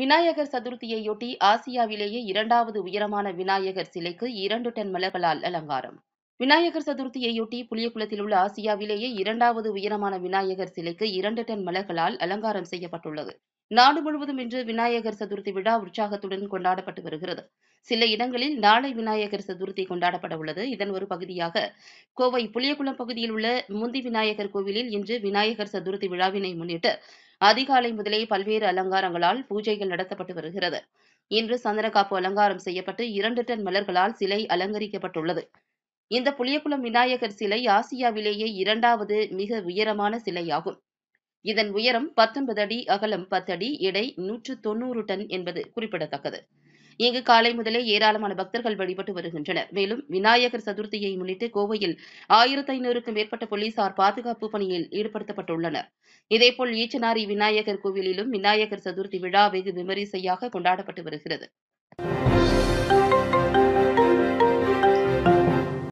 விநாயகர் சதுர்த்தியையொட்டி ஆசியாவிலேயே இரண்டாவது உயரமான விநாயகர் சிலைக்கு இரண்டு டன் மலர்களால் அலங்காரம் விநாயகர் சதுர்த்தியையொட்டி புளியகுளத்தில் உள்ள ஆசியாவிலேயே இரண்டாவது உயரமான விநாயகர் சிலைக்கு இரண்டு டன் மலர்களால் அலங்காரம் செய்யப்பட்டுள்ளது நாடு முழுவதும் இன்று விநாயகர் சதுர்த்தி விழா உற்சாகத்துடன் கொண்டாடப்பட்டு வருகிறது சில இடங்களில் நாளை விநாயகர் சதுர்த்தி கொண்டாடப்பட உள்ளது இதன் ஒரு பகுதியாக கோவை புளியகுளம் பகுதியில் உள்ள முந்தி விநாயகர் கோவிலில் இன்று விநாயகர் சதுர்த்தி விழாவினை முன்னிட்டு அதிகாலை முதலே பல்வேறு அலங்காரங்களால் பூஜைகள் நடத்தப்பட்டு வருகிறது இன்று சந்தனக்காப்பு அலங்காரம் செய்யப்பட்டு இரண்டு டன் மலர்களால் சிலை அலங்கரிக்கப்பட்டுள்ளது இந்த புளியகுளம் விநாயகர் சிலை ஆசியாவிலேயே இரண்டாவது மிக உயரமான சிலையாகும் இதன் உயரம் பத்தொன்பது அடி அகலம் பத்து அடி எடை நூற்று தொன்னூறு டன் என்பது குறிப்பிடத்தக்கது இங்கு காலை முதலே ஏராளமான பக்தர்கள் வழிபட்டு வருகின்றனர் மேலும் விநாயகர் சதுர்த்தியை முன்னிட்டு கோவையில் ஆயிரத்தி ஐநூறுக்கும் மேற்பட்ட போலீசார் பாதுகாப்பு பணியில் ஈடுபடுத்தப்பட்டுள்ளனர் இதேபோல் ஈச்சனாரி விநாயகர் கோவிலிலும் விநாயகர் சதுர்த்தி விழா வெகு விமரிசையாக கொண்டாடப்பட்டு வருகிறது